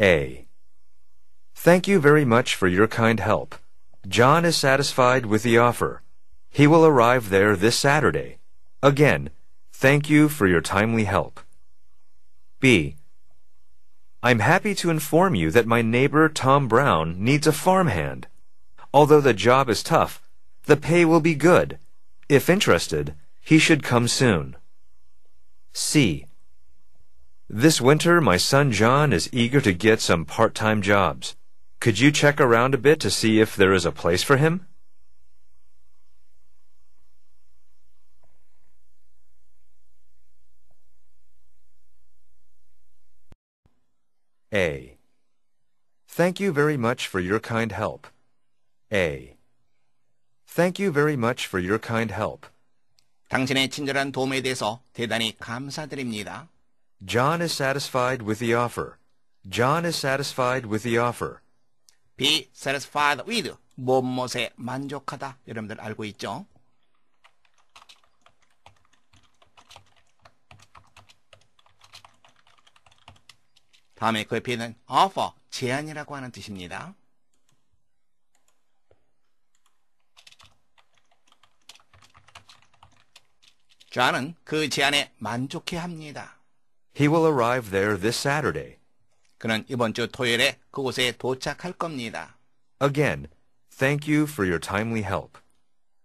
A. Thank you very much for your kind help. John is satisfied with the offer. He will arrive there this Saturday. Again, thank you for your timely help. B. I'm happy to inform you that my neighbor Tom Brown needs a farmhand. Although the job is tough, the pay will be good. If interested, he should come soon. C. This winter, my son John is eager to get some part-time jobs. Could you check around a bit to see if there is a place for him? A. Thank you very much for your kind help. A. Thank you very much for your kind help. 당신의 친절한 도움에 대해서 대단히 감사드립니다. John is satisfied with the offer. John is satisfied with the offer. be satisfied with 무엇에 만족하다 여러분들 알고 있죠? 다음에 그에 피는 offer 제안이라고 하는 뜻입니다. 좌는 그 제안에 만족해 합니다. He will arrive there this Saturday. 그는 이번 주 토요일에 그곳에 도착할 겁니다. Again, thank you for your timely help.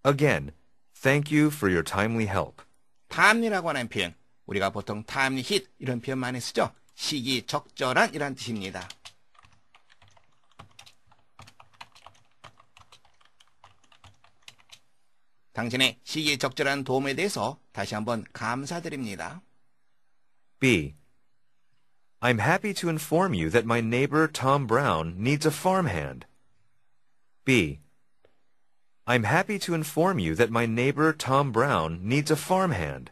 Again, thank you for your timely help. timely라고 하는 표현, 우리가 보통 timely hit 이런 표현 많이 쓰죠. 시기 적절한 이란 뜻입니다. 당신의 시기에 적절한 도움에 대해서 다시 한번 감사드립니다. B. I'm happy to inform you that my neighbor Tom Brown needs a farmhand. B. I'm happy to inform you that my neighbor Tom Brown needs a farmhand.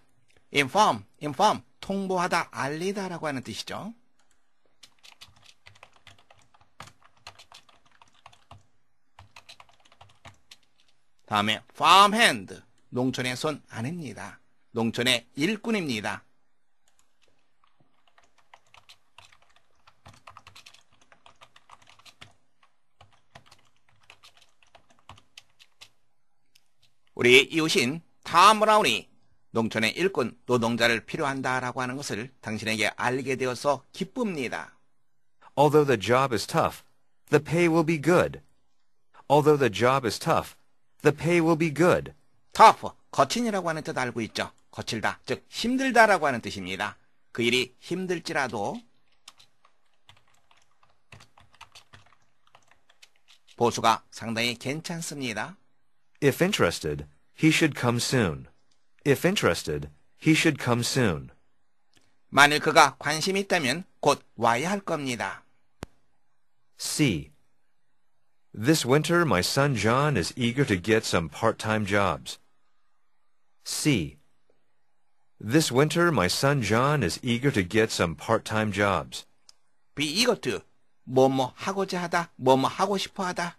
inform, inform, 통보하다, 알리다라고 하는 뜻이죠. 다음에 farmhand, 농촌의 손 아닙니다. 농촌의 일꾼입니다. 우리 이웃인 다음브라운이 농촌의 일꾼 노동자를 필요한다라고 하는 것을 당신에게 알게 되어서 기쁩니다. Although the job is tough, the pay will be good. Although the job is tough, the pay will be good. tough, 거친이라고 하는 뜻 알고 있죠. 거칠다, 즉 힘들다라고 하는 뜻입니다. 그 일이 힘들지라도 보수가 상당히 괜찮습니다. If interested, he should come soon. If interested, he should come soon. 만일 그가 관심이 있다면 곧 와야 할 겁니다. C. This winter my son John is eager to get some part-time jobs. C. This winter my son John is eager to get some part-time jobs. B 이것도 뭐뭐 하고자 하다, 뭐 뭐 하고 싶어 하다.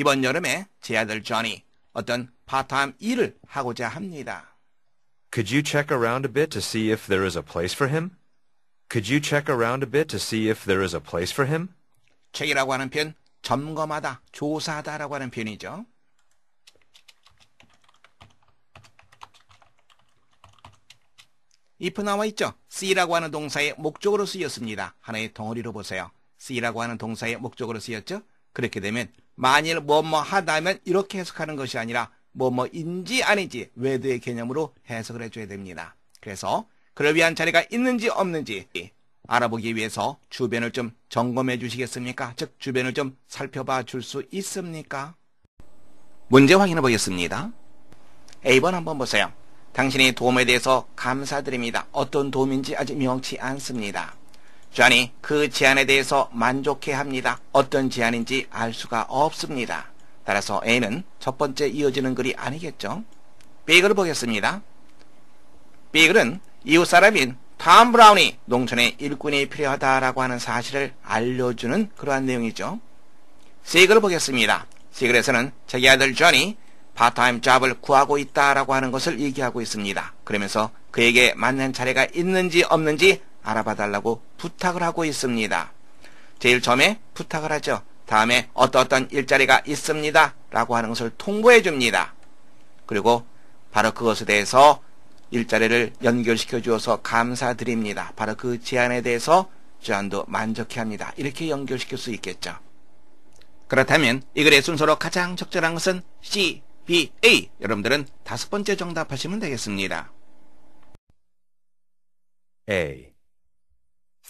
이번 여름에 제 아들 조니 어떤 파타임 일을 하고자 합니다. Could you check around a bit to see if there is a place for him? Could you check around a bit to see if there is a place for him? check이라고 하는 표현 점검하다, 조사하다라고 하는 표현이죠. if 나와 있죠. see라고 하는 동사의 목적으로 쓰였습니다. 하나의 덩어리로 보세요. see라고 하는 동사의 목적으로 쓰였죠. 그렇게 되면 만일 뭐뭐 뭐 하다면 이렇게 해석하는 것이 아니라 뭐뭐인지 아닌지 외드의 개념으로 해석을 해줘야 됩니다. 그래서 그를 위한 자리가 있는지 없는지 알아보기 위해서 주변을 좀 점검해 주시겠습니까? 즉 주변을 좀 살펴봐 줄 수 있습니까? 문제 확인해 보겠습니다. A번 한번 보세요. 당신의 도움에 대해서 감사드립니다. 어떤 도움인지 아직 명치 않습니다. 존이 그 제안에 대해서 만족해합니다. 어떤 제안인지 알 수가 없습니다. 따라서 A는 첫 번째 이어지는 글이 아니겠죠. B글 을 보겠습니다. B글은 이웃 사람인 탐 브라운이 농촌에 일꾼이 필요하다라고 하는 사실을 알려주는 그러한 내용이죠. C글 을 보겠습니다. C글에서는 자기 아들 존이 파타임 잡을 구하고 있다라고 하는 것을 얘기하고 있습니다. 그러면서 그에게 맞는 자리가 있는지 없는지 알아봐 달라고 부탁을 하고 있습니다. 제일 처음에 부탁을 하죠. 다음에 어떤 어떤 일자리가 있습니다. 라고 하는 것을 통보해 줍니다. 그리고 바로 그것에 대해서 일자리를 연결시켜 주어서 감사드립니다. 바로 그 제안에 대해서 제안도 만족해 합니다. 이렇게 연결시킬 수 있겠죠. 그렇다면 이 글의 순서로 가장 적절한 것은 C, B, A. 여러분들은 다섯 번째 정답하시면 되겠습니다. A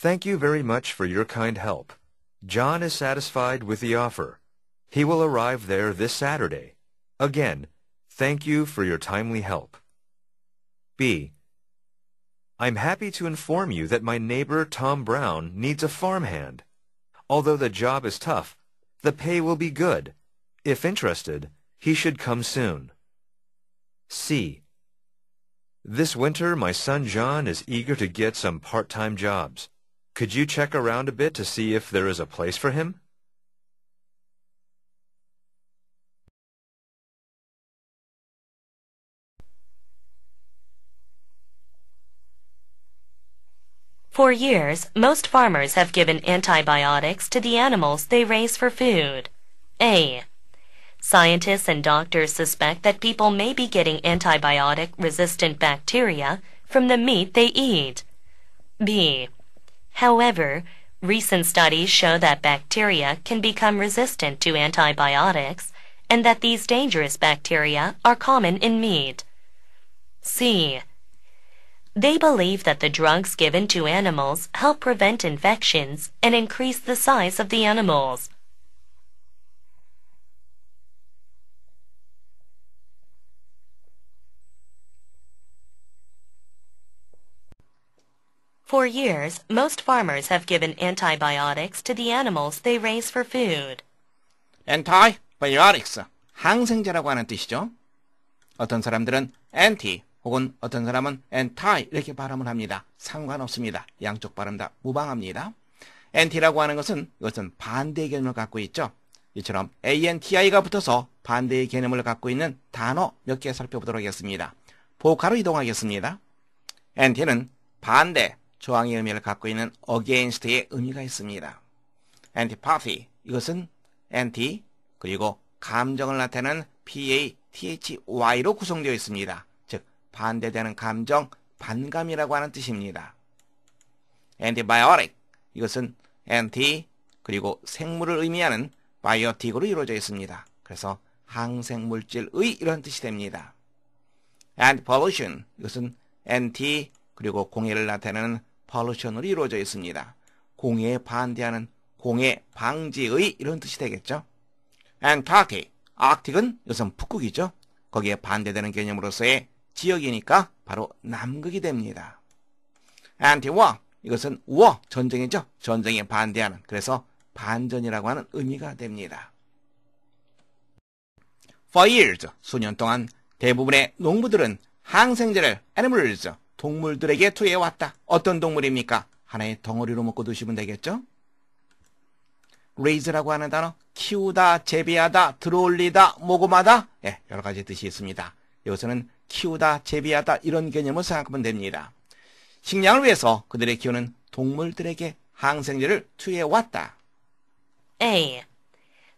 Thank you very much for your kind help. John is satisfied with the offer. He will arrive there this Saturday. Again, thank you for your timely help. B. I'm happy to inform you that my neighbor Tom Brown needs a farmhand. Although the job is tough, the pay will be good. If interested, he should come soon. C. This winter, my son John is eager to get some part-time jobs. Could you check around a bit to see if there is a place for him? For years, most farmers have given antibiotics to the animals they raise for food. A. Scientists and doctors suspect that people may be getting antibiotic resistant bacteria from the meat they eat. B. However, recent studies show that bacteria can become resistant to antibiotics and that these dangerous bacteria are common in meat. C. They believe that the drugs given to animals help prevent infections and increase the size of the animals. For years, most farmers have given antibiotics to the animals they raise for food. Antibiotics, 항생제라고 하는 뜻이죠. 어떤 사람들은 anti 혹은 어떤 사람은 anti 이렇게 발음을 합니다. 상관없습니다. 양쪽 발음 다 무방합니다. anti라고 하는 것은 이것은 반대의 개념을 갖고 있죠. 이처럼 anti가 붙어서 반대의 개념을 갖고 있는 단어 몇 개 살펴보도록 하겠습니다. 보카로 이동하겠습니다. anti는 반대 저항의 의미를 갖고 있는 against의 의미가 있습니다. antipathy 이것은 anti 그리고 감정을 나타내는 pa, thy로 구성되어 있습니다. 즉 반대되는 감정, 반감이라고 하는 뜻입니다. antibiotic 이것은 anti 그리고 생물을 의미하는 바이오틱으로 이루어져 있습니다. 그래서 항생물질의 이런 뜻이 됩니다. and pollution 이것은 anti 그리고 공해를 나타내는 pollution으로 이루어져 있습니다. 공해에 반대하는 공해 방지의 이런 뜻이 되겠죠. Antarctic, Arctic은 요즘 북극이죠. 거기에 반대되는 개념으로서의 지역이니까 바로 남극이 됩니다. Anti-war, 이것은 war, 전쟁이죠. 전쟁에 반대하는, 그래서 반전이라고 하는 의미가 됩니다. For years, 수년 동안 대부분의 농부들은 항생제를 animals, 동물들에게 투여해 왔다. 어떤 동물입니까? 하나의 덩어리로 묶어 두시면 되겠죠? raise라고 하는 단어 키우다, 재배하다, 들어올리다, 모금하다 예, 여러 가지 뜻이 있습니다. 여기서는 키우다, 재배하다 이런 개념을 생각하면 됩니다. 식량을 위해서 그들의 키우는 동물들에게 항생제를 투여해 왔다. A.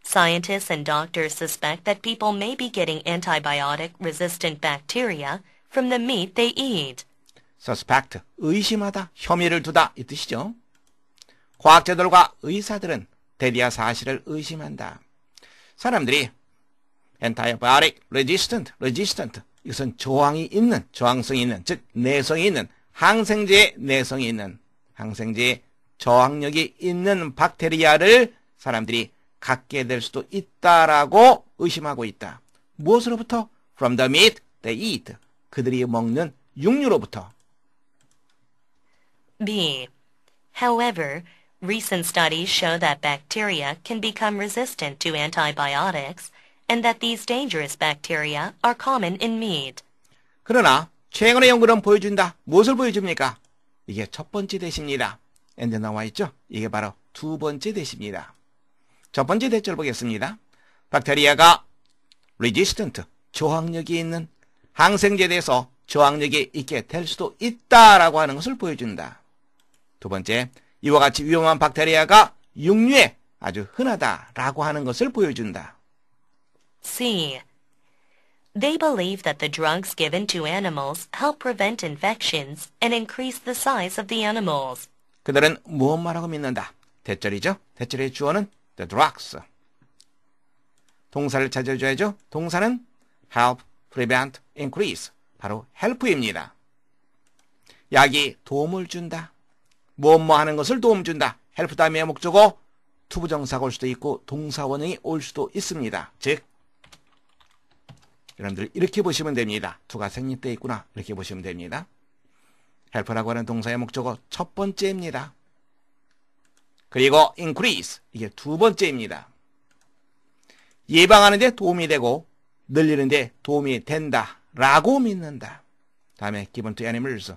Scientists and doctors suspect that people may be getting antibiotic-resistant bacteria from the meat they eat. suspect, 의심하다, 혐의를 두다 이 뜻이죠. 과학자들과 의사들은 대디아 사실을 의심한다. 사람들이 antibiotic resistant, resistant 이것은 저항이 있는, 저항성이 있는, 즉 내성이 있는, 항생제의 내성이 있는, 항생제의 저항력이 있는 박테리아를 사람들이 갖게 될 수도 있다라고 의심하고 있다. 무엇으로부터? From the meat they eat. 그들이 먹는 육류로부터. B. However, recent studies show that bacteria can become resistant to antibiotics and that these dangerous bacteria are common in meat. 그러나 최근의 연구는 보여준다. 무엇을 보여줍니까? 이게 첫 번째 대시입니다. 엔드 나와 있죠? 이게 바로 두 번째 대시입니다. 첫 번째 대절 보겠습니다. 박테리아가 resistant, 저항력이 있는 항생제에 대해서 저항력이 있게 될 수도 있다라고 하는 것을 보여준다. 두 번째, 이와 같이 위험한 박테리아가 육류에 아주 흔하다라고 하는 것을 보여준다. C. They believe that the drugs given to animals help prevent infections and increase the size of the animals. 그들은 무엇말하고 믿는다. 대절이죠. 대절의 주어는 the drugs. 동사를 찾아줘야죠. 동사는 help, prevent, increase. 바로 help입니다. 약이 도움을 준다. 뭐뭐 하는 것을 도움 준다. 헬프 다미의 목적어 투부정사가 올 수도 있고 동사원이 올 수도 있습니다. 즉 여러분들 이렇게 보시면 됩니다. 투가 생립어 있구나 이렇게 보시면 됩니다. 헬프라고 하는 동사의 목적어 첫 번째입니다. 그리고 increase 이게 두 번째입니다. 예방하는 데 도움이 되고 늘리는 데 도움이 된다 라고 믿는다. 다음에 기본 투 애니멀스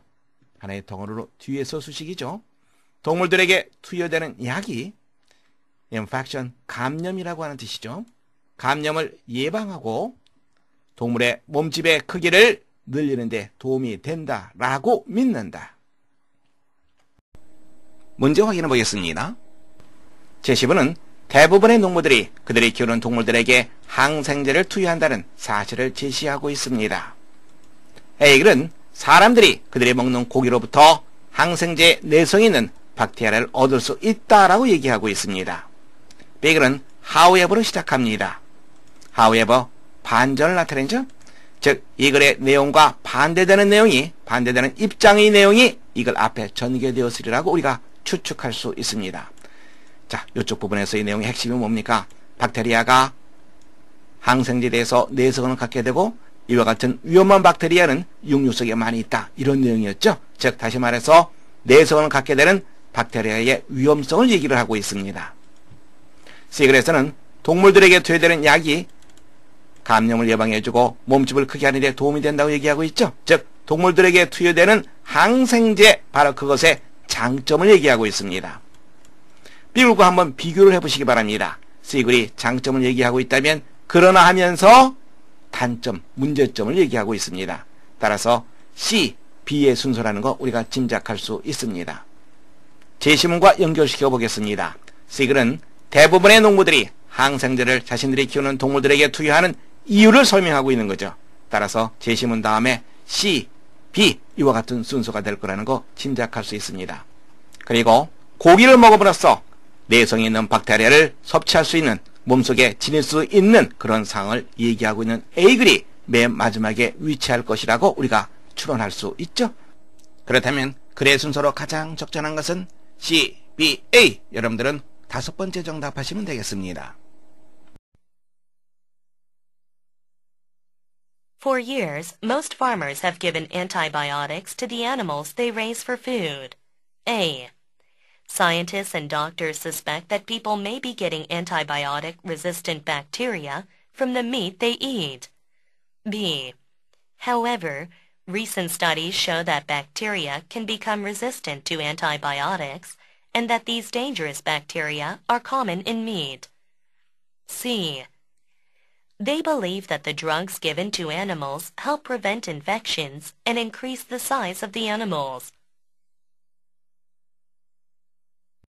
하나의 덩어리로 뒤에서 수식이죠. 동물들에게 투여되는 약이 인펙션, 감염이라고 하는 뜻이죠. 감염을 예방하고 동물의 몸집의 크기를 늘리는데 도움이 된다라고 믿는다. 문제 확인해 보겠습니다. 제15는 대부분의 농부들이 그들이 키우는 동물들에게 항생제를 투여한다는 사실을 제시하고 있습니다. 에이글은 사람들이 그들이 먹는 고기로부터 항생제 내성이 있는 박테리아를 얻을 수 있다라고 얘기하고 있습니다. 베글은 however로 시작합니다. however 반전을 나타내죠. 즉, 이 글의 내용과 반대되는 내용이, 반대되는 입장의 내용이 이 글 앞에 전개되었으리라고 우리가 추측할 수 있습니다. 자, 이쪽 부분에서 이 내용의 핵심이 뭡니까? 박테리아가 항생제에 대해서 내성을 갖게 되고 이와 같은 위험한 박테리아는 육류 속에 많이 있다. 이런 내용이었죠. 즉, 다시 말해서 내성을 갖게 되는 박테리아의 위험성을 얘기를 하고 있습니다. 시글에서는 동물들에게 투여되는 약이 감염을 예방해주고 몸집을 크게 하는 데 도움이 된다고 얘기하고 있죠. 즉 동물들에게 투여되는 항생제 바로 그것의 장점을 얘기하고 있습니다. 비굴과 한번 비교를 해보시기 바랍니다. 시글이 장점을 얘기하고 있다면 그러나 하면서 단점, 문제점을 얘기하고 있습니다. 따라서 C, B의 순서라는 거 우리가 짐작할 수 있습니다. 제시문과 연결시켜 보겠습니다. 시글은 대부분의 농부들이 항생제를 자신들이 키우는 동물들에게 투여하는 이유를 설명하고 있는 거죠. 따라서 제시문 다음에 C, B 이와 같은 순서가 될 거라는 거 짐작할 수 있습니다. 그리고 고기를 먹음으로써 내성에 있는 박테리아를 섭취할 수 있는 몸속에 지닐 수 있는 그런 상황을 얘기하고 있는 A글이 맨 마지막에 위치할 것이라고 우리가 추론할 수 있죠. 그렇다면 글의 순서로 가장 적절한 것은 C, B, A. 여러분들은 다섯 번째 정답하시면 되겠습니다. For years, most farmers have given antibiotics to the animals they raise for food. A. Scientists and doctors suspect that people may be getting antibiotic-resistant bacteria from the meat they eat. B. However, Recent studies show that bacteria can become resistant to antibiotics and that these dangerous bacteria are common in meat. C. They believe that the drugs given to animals help prevent infections and increase the size of the animals.